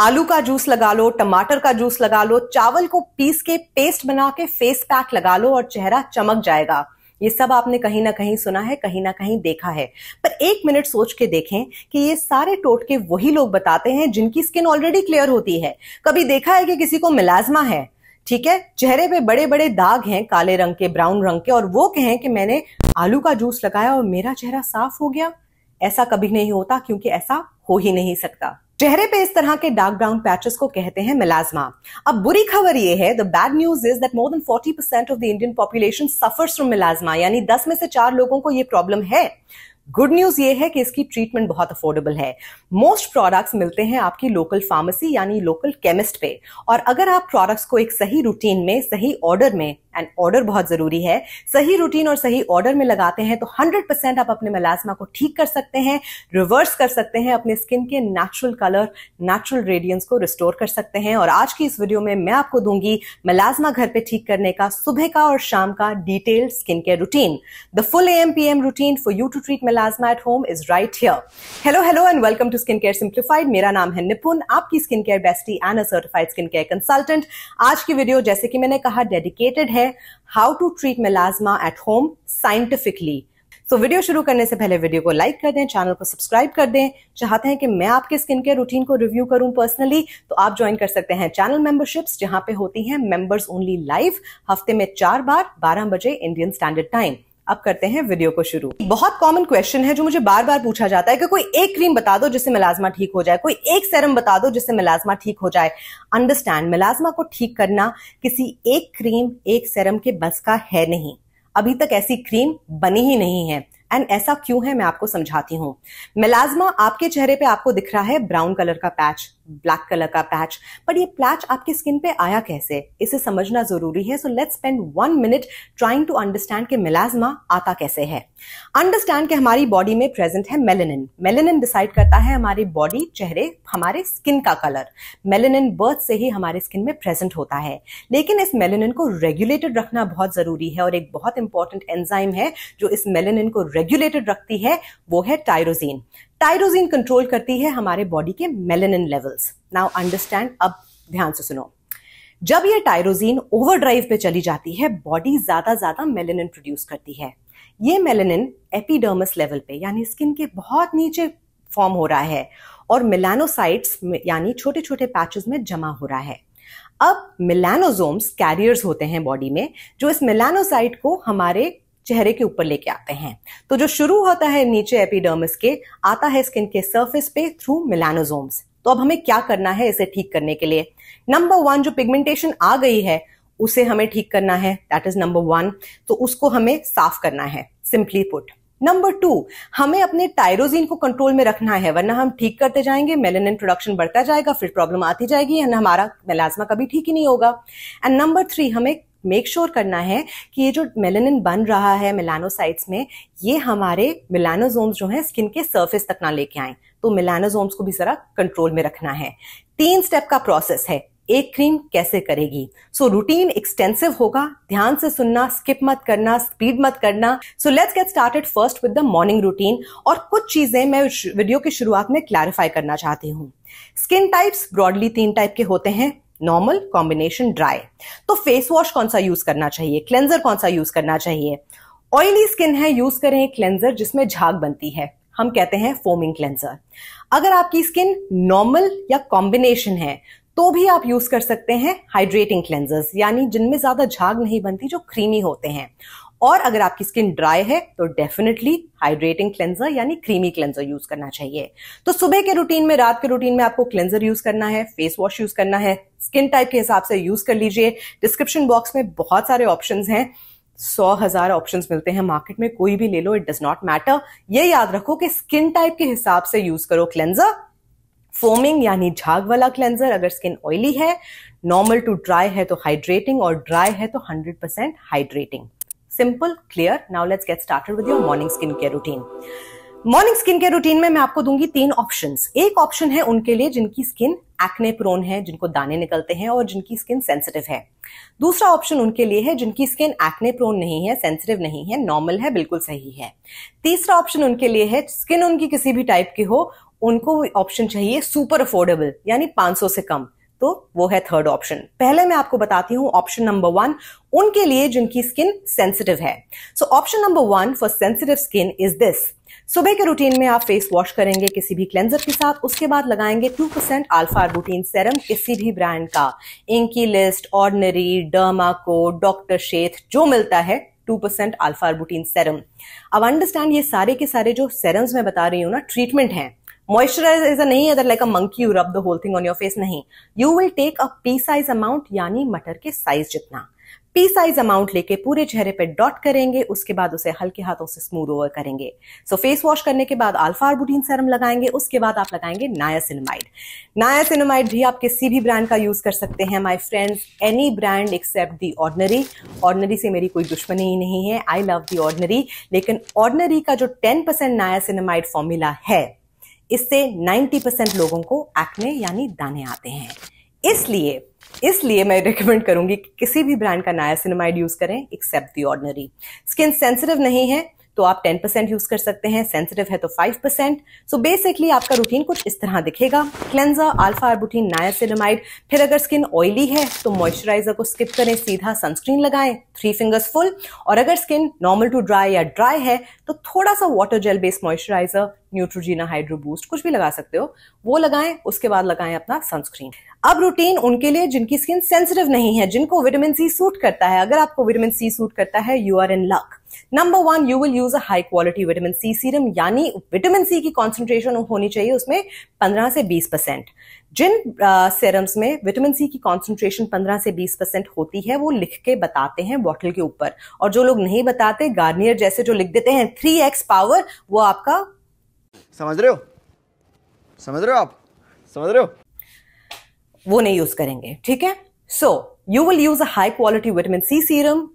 आलू का जूस लगा लो टमाटर का जूस लगा लो चावल को पीस के पेस्ट बना के फेस पैक लगा लो और चेहरा चमक जाएगा ये सब आपने कहीं ना कहीं सुना है कहीं ना कहीं देखा है पर एक मिनट सोच के देखें कि ये सारे टोटके वही लोग बताते हैं जिनकी स्किन ऑलरेडी क्लियर होती है कभी देखा है कि किसी को मिलाजमा है ठीक है चेहरे पे बड़े बड़े दाग हैं काले रंग के ब्राउन रंग के और वो कहें कि मैंने आलू का जूस लगाया और मेरा चेहरा साफ हो गया ऐसा कभी नहीं होता क्योंकि ऐसा हो ही नहीं सकता चेहरे पे इस तरह के डार्क ब्राउन पैचेस को कहते हैं मिलाजमा अब बुरी खबर यह है the bad news is that more than 40 percent of the Indian population suffers from melasma यानी 10 में से चार लोगों को यह प्रॉब्लम है गुड न्यूज ये है कि इसकी ट्रीटमेंट बहुत अफोर्डेबल है मोस्ट प्रोडक्ट्स मिलते हैं आपकी लोकल फार्मेसी यानी लोकल केमिस्ट पे और अगर आप प्रोडक्ट्स को एक सही रूटीन में सही ऑर्डर में एंड ऑर्डर बहुत जरूरी है सही रूटीन और सही ऑर्डर में लगाते हैं तो 100 परसेंट आप अपने मलाजमा को ठीक कर सकते हैं रिवर्स कर सकते हैं अपने स्किन के नेचुरल कलर नेचुरल रेडियंस को रिस्टोर कर सकते हैं और आज की इस वीडियो में मैं आपको दूंगी मिलाजमा घर पे ठीक करने का सुबह का और शाम का detailed skin care routine the full A M P M routine for you to treat melasma at home is right here hello hello and welcome to skin care simplified मेरा नाम है निपुन आपकी skin care bestie and certified skin care consultant आज की video जैसे कि मैंने कहा डेडिकेटेड है है how to treat melasma at home scientifically तो वीडियो शुरू करने से पहले वीडियो को लाइक कर दें चैनल को सब्सक्राइब कर दें चाहते हैं कि मैं आपके स्किन केयर रूटीन को रिव्यू करूं पर्सनली तो आप ज्वाइन कर सकते हैं चैनल मेंबरशिप्स जहां पे होती हैं मेंबर्स ओनली लाइव हफ्ते में चार बार 12 बजे इंडियन स्टैंडर्ड टाइम अब करते हैं वीडियो को शुरू बहुत कॉमन क्वेश्चन है जो मुझे बार बार पूछा जाता है कि कोई एक क्रीम बता दो जिससे मिलाजमा ठीक हो जाए कोई एक सेरम बता दो जिससे मिलाजमा ठीक हो जाए अंडरस्टैंड मिलाजमा को ठीक करना किसी एक क्रीम एक सेरम के बस का है नहीं अभी तक ऐसी क्रीम बनी ही नहीं है एंड ऐसा क्यों है मैं आपको समझाती हूँ मिलाजमा आपके चेहरे पे आपको दिख रहा है ब्राउन कलर का पैच ब्लैक कलर का पैच पर ये पैच आपके स्किन पे आया कैसे इसे समझना जरूरी है so let's spend one minute trying to understand कि मिलाजमा आता कैसे है अंडरस्टैंड कि हमारी बॉडी में प्रेजेंट है मेलेनिन मेलेनिन डिसाइड करता है हमारी बॉडी चेहरे हमारे स्किन का कलर मेलेनिन बर्थ से ही हमारे स्किन में प्रेजेंट होता है लेकिन इस मेलेनिन को रेगुलेटेड रखना बहुत जरूरी है और एक बहुत इंपॉर्टेंट एंजाइम है जो इस मेलेनिन को रेगुलेटेड रखती है वो है टायरोजीन टाइरोजीन कंट्रोल करती है हमारे बॉडी के मेलेनिन लेवल्स नाउ अंडरस्टैंड अब ध्यान से सुनो जब ये टाइरोजीन ओवरड्राइव पे चली जाती है बॉडी ज्यादा ज्यादा मेलेनिन प्रोड्यूस करती है ये मेलेनिन एपिडर्मस लेवल पे यानी स्किन के बहुत नीचे फॉर्म हो रहा है और मिलानोसाइट्स यानी छोटे छोटे पैचेस में जमा हो रहा है अब मिलानोजोम्स कैरियर्स होते हैं बॉडी में जो इस मिलानोसाइट को हमारे चेहरे के ऊपर लेके आते हैं तो जो शुरू होता है नीचे एपिडर्मिस के आता है स्किन के सर्फेस पे थ्रू मिलानोजोम्स तो अब हमें क्या करना है इसे ठीक करने के लिए नंबर वन जो पिगमेंटेशन आ गई है उसे हमें ठीक करना है दैट इज नंबर वन तो उसको हमें साफ करना है सिंपली पुट नंबर टू हमें अपने टायरोजीन को कंट्रोल में रखना है वरना हम ठीक करते जाएंगे मेलेनिन प्रोडक्शन बढ़ता जाएगा फिर प्रॉब्लम आती जाएगी एंड हमारा मेलाजमा कभी ठीक ही नहीं होगा एंड नंबर थ्री हमें मेक श्योर sure करना है कि ये जो मेलेनिन बन रहा है मिलानोसाइट्स में ये हमारे मिलानोजोम्स जो हैं स्किन के सर्फेस तक ना लेके आए तो मिलानोजोम्स को भी जरा कंट्रोल में रखना है तीन स्टेप का प्रोसेस है एक क्रीम कैसे करेगी सो रूटीन एक्सटेंसिव होगा ध्यान से सुनना स्किप मत करना स्पीड मत करना so let's get started first with the morning routine और कुछ चीजें मैं वीडियो की शुरुआत में क्लैरिफाई करना चाहती हूँ स्किन टाइप्स ब्रॉडली तीन टाइप के होते हैं नॉर्मल कॉम्बिनेशन ड्राई तो फेस वॉश कौन सा यूज करना चाहिए क्लेंजर कौन सा यूज करना चाहिए ऑयली स्किन है यूज करें क्लेंजर जिसमें झाग बनती है हम कहते हैं फोमिंग क्लेंजर अगर आपकी स्किन नॉर्मल या कॉम्बिनेशन है तो भी आप यूज कर सकते हैं हाइड्रेटिंग क्लेंजर्स यानी जिनमें ज्यादा झाग नहीं बनती जो क्रीमी होते हैं और अगर आपकी स्किन ड्राई है तो डेफिनेटली हाइड्रेटिंग क्लेंजर यानी क्रीमी क्लेंजर यूज करना चाहिए तो सुबह के रूटीन में रात के रूटीन में आपको क्लेंजर यूज करना है फेस वॉश यूज करना है स्किन टाइप के हिसाब से यूज कर लीजिए डिस्क्रिप्शन बॉक्स में बहुत सारे ऑप्शन हैं सौ हजार ऑप्शन मिलते हैं मार्केट में कोई भी ले लो इट डज नॉट मैटर ये याद रखो कि स्किन टाइप के हिसाब से यूज करो क्लेंजर फोमिंग यानी झाग वाला क्लेंजर अगर स्किन ऑयली है नॉर्मल टू ड्राई है तो हाइड्रेटिंग और ड्राई है तो 100% hydrating simple clear now let's get started with your morning skin care routine morning skin care routine में मैं आपको दूंगी तीन ऑप्शन एक ऑप्शन है उनके लिए जिनकी स्किन एक्ने प्रोन है जिनको दाने निकलते हैं और जिनकी स्किन सेंसिटिव है दूसरा ऑप्शन उनके लिए है जिनकी स्किन एक्ने प्रोन नहीं है सेंसिटिव नहीं है नॉर्मल है बिल्कुल सही है तीसरा ऑप्शन उनके लिए है स्किन उनकी किसी भी टाइप की हो उनको ऑप्शन चाहिए सुपर अफोर्डेबल यानी 500 से कम तो वो है थर्ड ऑप्शन पहले मैं आपको बताती हूं ऑप्शन नंबर वन उनके लिए जिनकी स्किन सेंसिटिव है so option number one for sensitive skin is this सुबह के रूटीन में आप फेस वॉश करेंगे किसी भी क्लेंजर के साथ उसके बाद लगाएंगे 2% परसेंट आल्फा रूटीन सेरम किसी भी ब्रांड का Inkey list ordinary derma co doctor Sheth जो मिलता है 2% परसेंट आल्फा रूटीन सेरम अब अंडरस्टैंड ये सारे के सारे जो सेरम्स मैं बता रही हूँ ना ट्रीटमेंट है मॉइस्चराइजर नहीं other like a monkey you rub the whole thing on your face नहीं you will take a pea size amount यानी मटर के साइज जितना पी साइज अमाउंट लेके पूरे चेहरे पे डॉट करेंगे उसके बाद उसे हल्के हाथों से स्मूथ ओवर करेंगे सो फेस वॉश करने के बाद अल्फा बुटीन सेरम लगाएंगे उसके बाद आप लगाएंगे नायासिनमाइड नायासिनमाइड भी आप किसी भी ब्रांड का यूज कर सकते हैं my friends any brand except the ordinary ordinary से मेरी कोई दुश्मनी ही नहीं है आई लव दी ऑर्डनरी लेकिन ऑर्डनरी का जो टेन परसेंट नायासिनमाइड फॉर्मूला है इससे 90 परसेंट लोगों को एक्ने यानी दाने आते हैं इसलिए इसलिए मैं रिकमेंड करूंगी कि किसी भी ब्रांड का नया सिनेमाइड यूज करें except the ordinary skin sensitive नहीं है तो आप 10 परसेंट यूज कर सकते हैं सेंसिटिव है तो 5 परसेंट सो बेसिकली आपका रूटीन कुछ इस तरह दिखेगा क्लेंजर अल्फा आर्बुटीन नायासिनामाइड फिर अगर स्किन ऑयली है तो मॉइस्चराइजर को स्किप करें सीधा सनस्क्रीन लगाएं थ्री फिंगर्स फुल और अगर स्किन नॉर्मल टू ड्राई या ड्राई है तो थोड़ा सा water gel based moisturiser Neutrogena hydro boost कुछ भी लगा सकते हो वो लगाएं उसके बाद लगाएं अपना सनस्क्रीन अब रूटीन उनके लिए जिनकी स्किन सेंसिटिव नहीं है जिनको विटामिन सी सूट करता है अगर आपको विटामिन सी सूट करता है you are in luck number one you will use a high quality vitamin C serum यानी विटामिन सी की कॉन्सेंट्रेशन होनी चाहिए उसमें 15 से 20 परसेंट जिन सेरम्स में विटामिन सी की कॉन्सेंट्रेशन 15 से 20 परसेंट होती है वो लिख के बताते हैं बॉटल के ऊपर और जो लोग नहीं बताते गार्नियर जैसे जो लिख देते हैं थ्री एक्स पावर वो आपका समझ रहे हो समझ रहे हो आप समझ रहे हो वो नहीं यूज करेंगे ठीक है so you will use a high quality vitamin C serum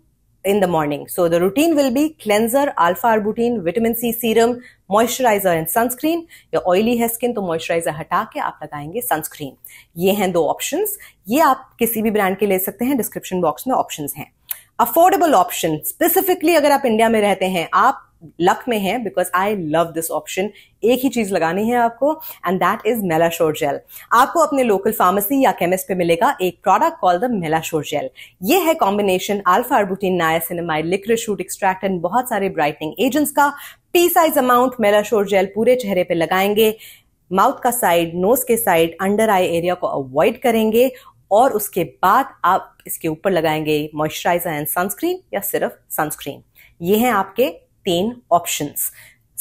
in the morning so the routine will be cleanser alpha arbutin vitamin C serum moisturiser and sunscreen या ऑयली है स्किन तो मॉइस्चराइजर हटा के आप लगाएंगे सनस्क्रीन ये हैं दो ऑप्शन ये आप किसी भी ब्रांड के ले सकते हैं डिस्क्रिप्शन बॉक्स में ऑप्शन है अफोर्डेबल ऑप्शन स्पेसिफिकली अगर आप इंडिया में रहते हैं आप लक में है because I love this option एक ही चीज लगानी है आपको and that is melashore gel आपको अपने लोकल फार्मेसी या केमिस्ट पे मिलेगा एक product call the melashore gel ये है combination alpha arbutin niacinamide shoot extract and बहुत सारे ब्राइटनिंग एजेंट्स का pea size amount melashore gel पूरे चेहरे पे लगाएंगे माउथ का साइड नोज के साइड अंडर आई एरिया को अवॉइड करेंगे और उसके बाद आप इसके ऊपर लगाएंगे मॉइस्चराइजर एंड सनस्क्रीन या सिर्फ सनस्क्रीन ये हैं आपके तीन ऑप्शन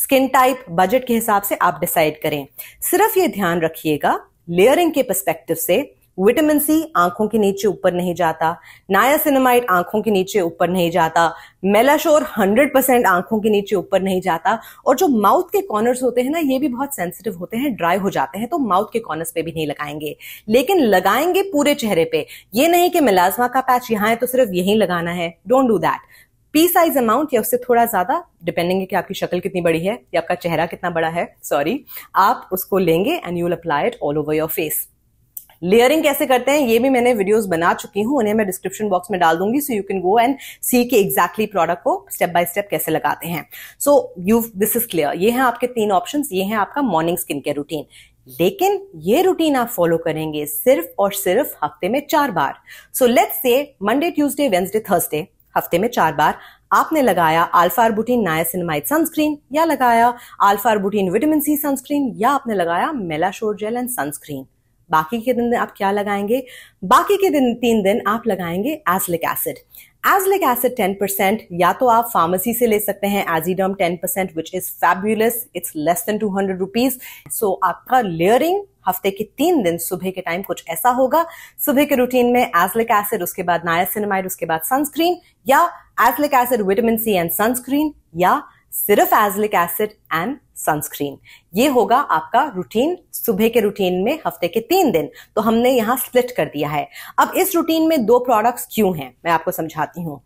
स्किन टाइप बजट के हिसाब से आप डिसाइड करें सिर्फ ये ध्यान रखिएगा लेयरिंग के पर्सपेक्टिव से विटामिन सी आंखों के नीचे ऊपर नहीं जाता नायासिनेमाइड आंखों के नीचे ऊपर नहीं जाता मेलाशोर 100 परसेंट आंखों के नीचे ऊपर नहीं जाता और जो माउथ के कॉर्नर्स होते हैं ना ये भी बहुत सेंसिटिव होते हैं ड्राई हो जाते हैं तो माउथ के कॉर्नर्स पे भी नहीं लगाएंगे लेकिन लगाएंगे पूरे चेहरे पे ये नहीं कि मिलाजमा का पैच यहां है तो सिर्फ यही लगाना है don't do that pea size amount या उससे थोड़ा ज्यादा डिपेंडिंग है कि आपकी शक्ल कितनी बड़ी है या आपका चेहरा कितना बड़ा है सॉरी आप उसको लेंगे and you will apply it all over your face layering कैसे करते हैं ये भी मैंने वीडियोस बना चुकी हूं उन्हें मैं डिस्क्रिप्शन बॉक्स में डाल दूंगी so you can go and see के एग्जैक्टली प्रोडक्ट को स्टेप बाय स्टेप कैसे लगाते हैं so you this is clear ये हैं आपके तीन ऑप्शन ये है आपका मॉर्निंग स्किन केयर रूटीन लेकिन ये रूटीन आप फॉलो करेंगे सिर्फ और सिर्फ हफ्ते में चार बार so let's say Monday Tuesday Wednesday Thursday हफ्ते में चार बार आपने लगाया अल्फा आर्बुटीन नायसिनमाइड सनस्क्रीन या लगाया alpha arbutin vitamin C sunscreen या आपने लगाया मेलाशोर जेल एंड सनस्क्रीन बाकी के दिन आप क्या लगाएंगे बाकी के दिन तीन दिन आप लगाएंगे azelaic acid azelaic acid 10 percent या तो आप फार्मेसी से ले सकते हैं Aziderm 10 percent which is fabulous it's less than 200 rupees so आपका लेयरिंग हफ्ते के तीन दिन सुबह के टाइम कुछ ऐसा होगा सुबह के रूटीन में एजलिक एसिड उसके बाद नायासिनमाइड उसके बाद सनस्क्रीन या azelaic acid vitamin C and sunscreen या सिर्फ एजलिक एसिड एंड सनस्क्रीन ये होगा आपका रूटीन सुबह के रूटीन में हफ्ते के तीन दिन तो हमने यहां स्प्लिट कर दिया है अब इस रूटीन में दो प्रोडक्ट्स क्यों हैं मैं आपको समझाती हूं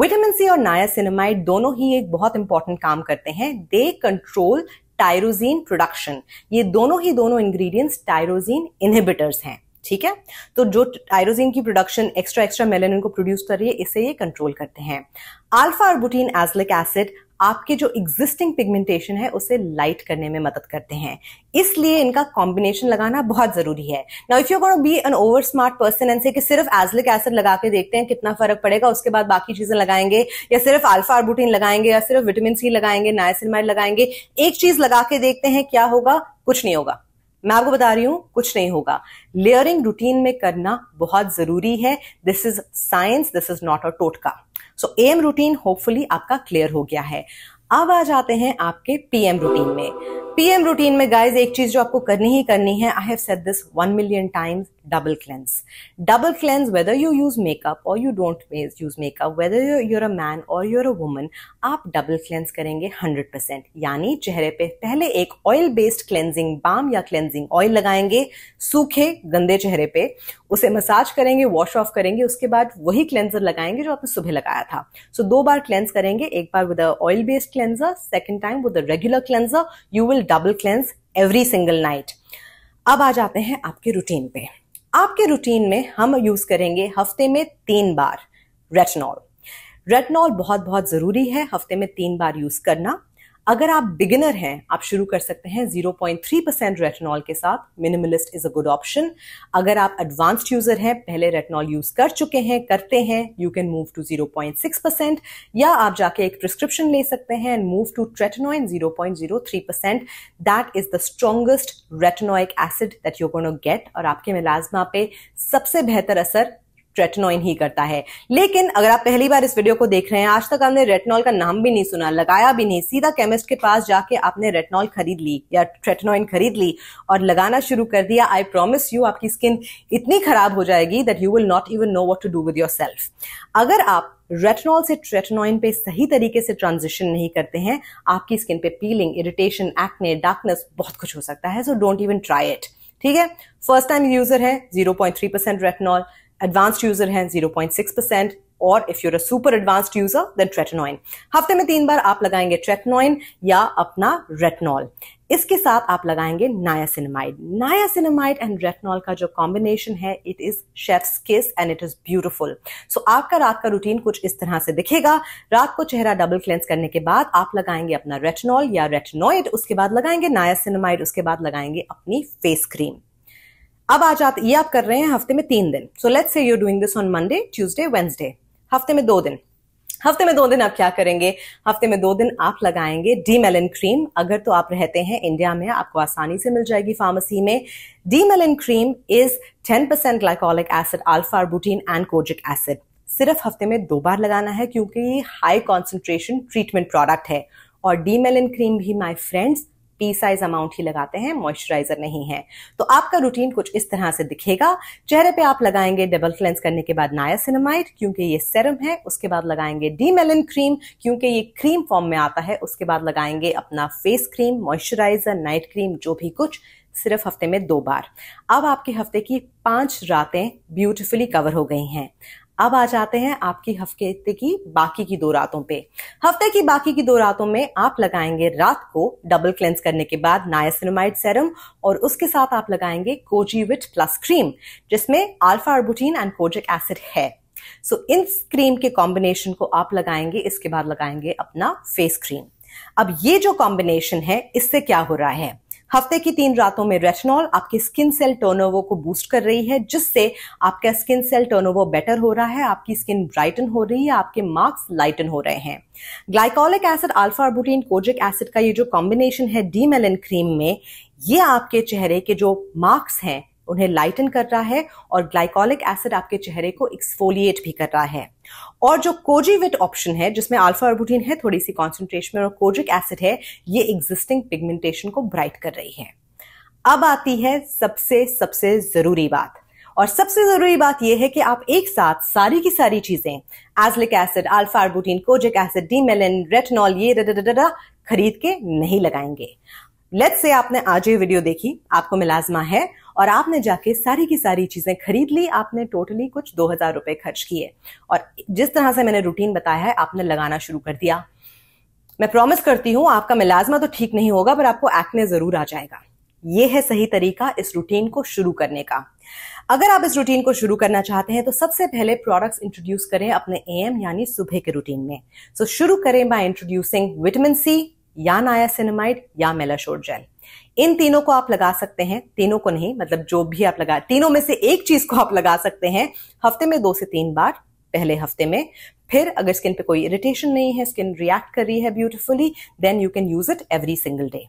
विटामिन सी और नायासिनमाइड दोनों ही एक बहुत इंपॉर्टेंट काम करते हैं दे कंट्रोल टायरोजीन प्रोडक्शन ये दोनों ही दोनों इंग्रेडिएंट्स टायरोजीन इनहिबिटर्स हैं ठीक है तो जो टायरोजीन की प्रोडक्शन एक्स्ट्रा एक्स्ट्रा मेलेनिन को प्रोड्यूस कर रही है इसे ये कंट्रोल करते हैं अल्फा आर्बुटीन एजलिक एसिड आपके जो एग्जिस्टिंग पिगमेंटेशन है उसे लाइट करने में मदद करते हैं इसलिए इनका कॉम्बिनेशन लगाना बहुत जरूरी है now if you be an over smart person and say कि सिर्फ एजलिक एसिड लगा के देखते हैं कितना फर्क पड़ेगा उसके बाद बाकी चीजें लगाएंगे या सिर्फ अल्फा आर्बुटीन लगाएंगे या सिर्फ विटामिन सी लगाएंगे नायसिनमाइड लगाएंगे एक चीज लगा के देखते हैं क्या होगा कुछ नहीं होगा मैं आपको बता रही हूं कुछ नहीं होगा लेयरिंग रूटीन में करना बहुत जरूरी है this is science this is not a टोटका सो एम रूटीन होपफुली आपका क्लियर हो गया है अब आ जाते हैं आपके पीएम रूटीन में पीएम रूटीन में गाइस एक चीज जो आपको करनी ही करनी है I have said this one million times double cleanse double cleanse whether you use makeup or you don't use makeup whether you're a man or you're a woman आप डबल क्लेंस करेंगे हंड्रेड परसेंट यानी चेहरे पे पहले एक oil based cleansing balm या cleansing oil लगाएंगे सूखे गंदे चेहरे पे उसे मसाज करेंगे वॉश ऑफ करेंगे उसके बाद वही क्लेंजर लगाएंगे जो आपने सुबह लगाया था सो so, दो बार क्लेंस करेंगे एक बार with oil based cleanser second time with regular cleanser you will single double cleanse every single night अब आ जाते हैं आपके रूटीन पे आपके रूटीन में हम यूज करेंगे हफ्ते में तीन बार रेटनॉल रेटनॉल बहुत बहुत ज़रूरी है हफ्ते में तीन बार यूज़ करना अगर आप बिगिनर हैं आप शुरू कर सकते हैं 0.3 परसेंट रेटनॉल के साथ minimalist is a good option अगर आप एडवांस्ड यूजर हैं पहले रेटनॉल यूज कर चुके हैं करते हैं you can move to 0.6 percent या आप जाके एक प्रिस्क्रिप्शन ले सकते हैं and move to tretinoin 0.03 percent that is the strongest retinoic acid that you gonna get और आपके मिलाजमा पे सबसे बेहतर असर ट्रेटनोइन ही करता है लेकिन अगर आप पहली बार इस वीडियो को देख रहे हैं आज तक आपने रेटनॉल का नाम भी नहीं सुना लगाया भी नहीं सीधा केमिस्ट के पास जाके आपने रेटनॉल खरीद ली या ट्रेटनोइन खरीद ली और लगाना शुरू कर दिया आई प्रोमिस यू आपकी स्किन इतनी खराब हो जाएगी that you will not even know what to do with yourself अगर आप रेटनॉल से ट्रेटनॉइन पे सही तरीके से ट्रांजिशन नहीं करते हैं आपकी स्किन पे पीलिंग इरिटेशन एक्ने डार्कनेस बहुत कुछ हो सकता है so don't even try it ठीक है फर्स्ट टाइम यूजर है zero point three percent retinol advanced user हैं 0.6 परसेंट और if you're a super advanced user then tretinoin हफ्ते में तीन बार आप लगाएंगे ट्रेटनॉइन या अपना रेटनॉल इसके साथ आप लगाएंगे नायासिनेमाइड नायासिनेमाइड एंड रेटनॉल का जो कॉम्बिनेशन है it is chef's kiss and it is beautiful so आपका रात का रूटीन कुछ इस तरह से दिखेगा रात को चेहरा डबल क्लेंस करने के बाद आप लगाएंगे अपना रेटनॉल या रेटनॉइड उसके बाद लगाएंगे नायासिनेमाइड उसके बाद लगाएंगे अपनी फेस क्रीम अब आज आप ये आप कर रहे हैं हफ्ते में तीन दिन so let's say you doing this on Monday Tuesday Wednesday हफ्ते में दो दिन हफ्ते में दो दिन आप क्या करेंगे हफ्ते में दो दिन आप लगाएंगे डी मेलन क्रीम अगर तो आप रहते हैं इंडिया में आपको आसानी से मिल जाएगी फार्मेसी में D melan cream is 10% percent glycolic acid alpha arbutin and kojic acid सिर्फ हफ्ते में दो बार लगाना है क्योंकि ये हाई कॉन्सेंट्रेशन ट्रीटमेंट प्रोडक्ट है और डी मेलन क्रीम भी my friends pea size amount ही लगाते हैं मॉइस्चराइजर नहीं है तो आपका रूटीन कुछ इस तरह से दिखेगा चेहरे पे आप लगाएंगे डबल क्लेंस करने के बाद नायासिनमाइड क्योंकि ये सेरम है उसके बाद लगाएंगे डी मेलन क्रीम क्योंकि ये क्रीम फॉर्म में आता है उसके बाद लगाएंगे अपना face cream moisturiser night cream जो भी कुछ सिर्फ हफ्ते में दो बार अब आपके हफ्ते की पांच रातें ब्यूटिफुली कवर हो गई हैं अब आ जाते हैं आपकी हफ्ते की बाकी की दो रातों पे हफ्ते की बाकी की दो रातों में आप लगाएंगे रात को डबल क्लेंस करने के बाद नायसिनमाइड सेरम और उसके साथ आप लगाएंगे कोजीविट प्लस क्रीम जिसमें alpha arbutin and kojic acid है सो so, इन क्रीम के कॉम्बिनेशन को आप लगाएंगे इसके बाद लगाएंगे अपना फेस क्रीम अब ये जो कॉम्बिनेशन है इससे क्या हो रहा है हफ्ते की तीन रातों में रेशनॉल आपके स्किन सेल टर्नओवर को बूस्ट कर रही है जिससे आपका स्किन सेल टर्नओवर बेटर हो रहा है आपकी स्किन ब्राइटन हो रही है आपके मार्क्स लाइटन हो रहे हैं glycolic acid alpha alpha arbutin kojic acid का ये जो कॉम्बिनेशन है डीमेलन क्रीम में ये आपके चेहरे के जो मार्क्स हैं उन्हें लाइटन कर रहा है और ग्लाइकोलिक एसिड आपके चेहरे को एक्सफोलिएट भी कर रहा है और जो कोजीविट ऑप्शन है जिसमें अल्फा अर्बुटीन है थोड़ी सी कॉन्सेंट्रेशन में और कोजिक एसिड है ये एग्जिस्टिंग पिगमेंटेशन को ब्राइट कर रही है अब आती है सबसे सबसे जरूरी बात और सबसे जरूरी बात यह है कि आप एक साथ सारी की सारी चीजें azelaic acid alpha arbutin kojic acid D melan retinol ये खरीद के नहीं लगाएंगे लेट्स से आपने आज ये वीडियो देखी आपको मिलाजमा है और आपने जाके सारी की सारी चीज़ें खरीद ली आपने टोटली कुछ दो हज़ार रुपए खर्च किए और जिस तरह से मैंने रूटीन बताया है आपने लगाना शुरू कर दिया मैं प्रॉमिस करती हूं आपका मिलाजमा तो ठीक नहीं होगा पर आपको एक्ने ज़रूर आ जाएगा ये है सही तरीका इस रूटीन को शुरू करने का अगर आप इस रूटीन को शुरू करना चाहते हैं तो सबसे पहले प्रोडक्ट्स इंट्रोड्यूस करें अपने एम यानी सुबह के रूटीन में सो so, शुरू करें बाय इंट्रोड्यूसिंग विटामिन सी या नाया या मेलाशोर जेल इन तीनों को आप लगा सकते हैं तीनों को नहीं मतलब जो भी आप लगा तीनों में से एक चीज को आप लगा सकते हैं हफ्ते में दो से तीन बार पहले हफ्ते में फिर अगर स्किन पे कोई इरिटेशन नहीं है स्किन रिएक्ट कर रही है beautifully then you can use it every single day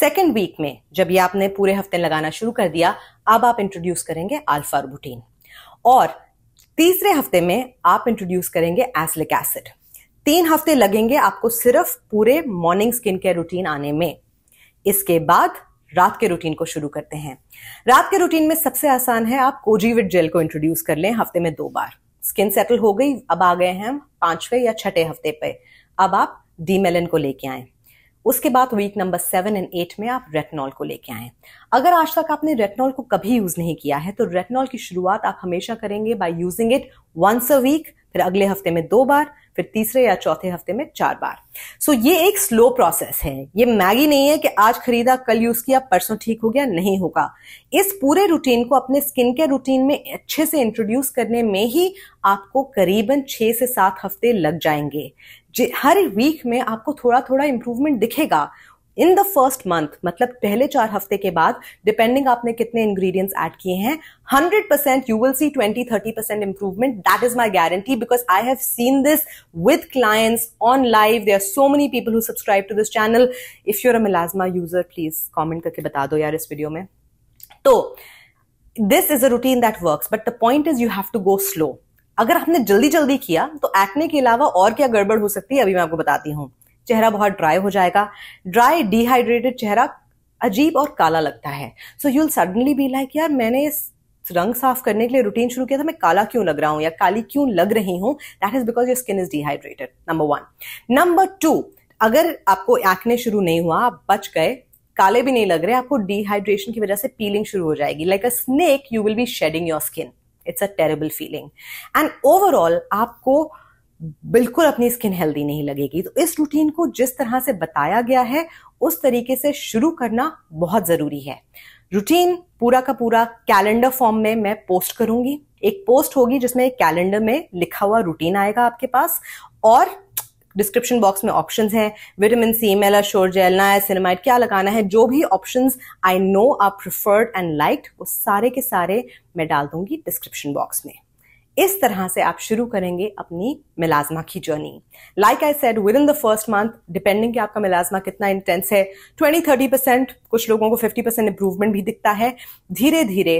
second week में जब ये आपने पूरे हफ्ते लगाना शुरू कर दिया अब आप इंट्रोड्यूस करेंगे अल्फा रूटीन और तीसरे हफ्ते में आप इंट्रोड्यूस करेंगे एसलिक एसिड तीन हफ्ते लगेंगे आपको सिर्फ पूरे मॉर्निंग स्किन केयर रूटीन आने में इसके बाद रात के रूटीन को शुरू करते हैं रात के रूटीन में सबसे आसान है आप कोजीविट जेल को इंट्रोड्यूस कर लें हफ्ते में दो बार स्किन सेटल हो गई अब आ गए हैं पांचवें या छठे हफ्ते पे अब आप डीमेलन को लेके आए उसके बाद week number seven and eight में आप रेटनॉल को लेके आए अगर आज तक आपने रेटनॉल को कभी यूज नहीं किया है तो रेटनॉल की शुरुआत आप हमेशा करेंगे by using it once a week फिर अगले हफ्ते में दो बार फिर तीसरे या चौथे हफ्ते में चार बार सो so, ये एक स्लो प्रोसेस है ये मैगी नहीं है कि आज खरीदा कल यूज किया परसों ठीक हो गया नहीं होगा इस पूरे रूटीन को अपने स्किन केयर रूटीन में अच्छे से इंट्रोड्यूस करने में ही आपको करीबन छह से सात हफ्ते लग जाएंगे हर वीक में आपको थोड़ा थोड़ा इंप्रूवमेंट दिखेगा इन द फर्स्ट मंथ मतलब पहले चार हफ्ते के बाद डिपेंडिंग आपने कितने इंग्रेडिएंट्स ऐड किए हैं 100 percent you will see 20 30 percent improvement that is my guarantee because I have seen this with clients on live there are so many people who subscribe to this channel if you're a melasma user please comment करके बता दो यार इस video में तो this is a routine that work but the point is you have to go slow अगर आपने जल्दी जल्दी किया तो एक्ने के अलावा और क्या गड़बड़ हो सकती है अभी मैं आपको बताती हूँ चेहरा बहुत ड्राई हो जाएगा ड्राई डिहाइड्रेटेड चेहरा अजीब और काला लगता है so you'll suddenly be like यार मैंने रंग साफ करने के लिए रूटीन शुरू किया था मैं काला क्यों लग रहा हूं या काली क्यों लग रही हूं that is because your skin is dehydrated number one number two अगर आपको एक्ने शुरू नहीं हुआ आप बच गए काले भी नहीं लग रहे आपको डिहाइड्रेशन की वजह से पीलिंग शुरू हो जाएगी like a snake you will be shedding your skin it's a terrible feeling and overall आपको बिल्कुल अपनी स्किन हेल्दी नहीं लगेगी तो इस रूटीन को जिस तरह से बताया गया है उस तरीके से शुरू करना बहुत ज़रूरी है रूटीन पूरा का पूरा कैलेंडर फॉर्म में मैं पोस्ट करूंगी एक पोस्ट होगी जिसमें कैलेंडर में लिखा हुआ रूटीन आएगा आपके पास और डिस्क्रिप्शन बॉक्स में ऑप्शंस हैं vitamin C melashore gel niacinamide क्या लगाना है जो भी options I know are preferred and like वो सारे के सारे मैं डाल दूंगी डिस्क्रिप्शन बॉक्स में इस तरह से आप शुरू करेंगे अपनी मिलाजमा की journey like I said within the first month depending कि आपका मिलाजमा कितना इंटेंस है 20 30 परसेंट कुछ लोगों को 50 परसेंट इंप्रूवमेंट भी दिखता है धीरे धीरे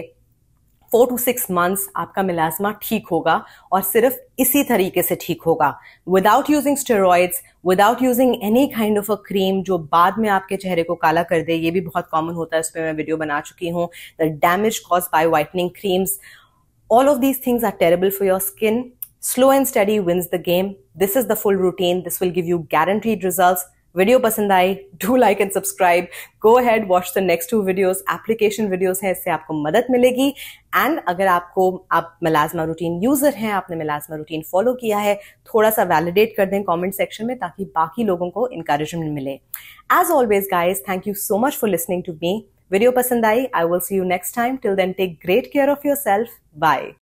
फोर टू सिक्स मंथ्स आपका मिलाजमा ठीक होगा और सिर्फ इसी तरीके से ठीक होगा without using steroids without using any kind of a cream जो बाद में आपके चेहरे को काला कर दे ये भी बहुत कॉमन होता है उस पर मैं वीडियो बना चुकी हूँ the damage cause by whitening creams All of these things are terrible for your skin. Slow and steady wins the game. This is the full routine. This will give you guaranteed results. Video पसंद I do like and subscribe go head watch the next two videos application videos हैं इससे आपको मदद मिलेगी and अगर आपको आप मिलाजमा routine user हैं आपने मिलाजमा रूटीन फॉलो किया है थोड़ा सा वैलिडेट कर दें कमेंट सेक्शन में ताकि बाकी लोगों को इंकरेजमेंट मिले as always guys thank you so much for listening to me Video pasand aayi, I will see you next time. Till then, take great care of yourself. Bye.